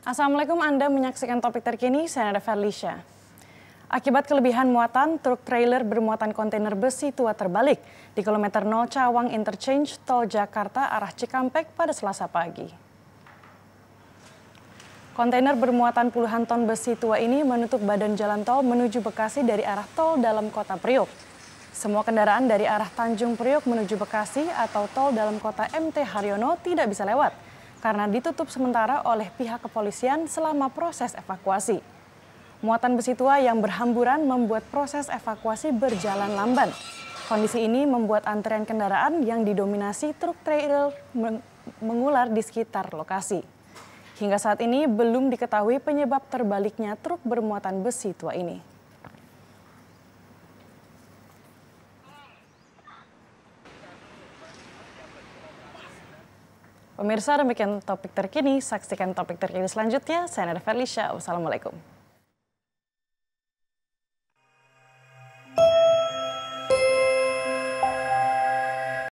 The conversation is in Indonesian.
Assalamualaikum Anda menyaksikan topik terkini, saya Nada Felicia. Akibat kelebihan muatan, truk trailer bermuatan kontainer besi tua terbalik di kilometer 0 Cawang Interchange Tol Jakarta arah Cikampek pada selasa pagi. Kontainer bermuatan puluhan ton besi tua ini menutup badan jalan tol menuju Bekasi dari arah tol dalam kota Priok. Semua kendaraan dari arah Tanjung Priok menuju Bekasi atau tol dalam kota MT Haryono tidak bisa lewat karena ditutup sementara oleh pihak kepolisian selama proses evakuasi. Muatan besi tua yang berhamburan membuat proses evakuasi berjalan lamban. Kondisi ini membuat antrean kendaraan yang didominasi truk trailer mengular di sekitar lokasi. Hingga saat ini belum diketahui penyebab terbaliknya truk bermuatan besi tua ini. Pemirsa demikian topik terkini, saksikan topik terkini selanjutnya. Saya Nada Felicia, wassalamualaikum.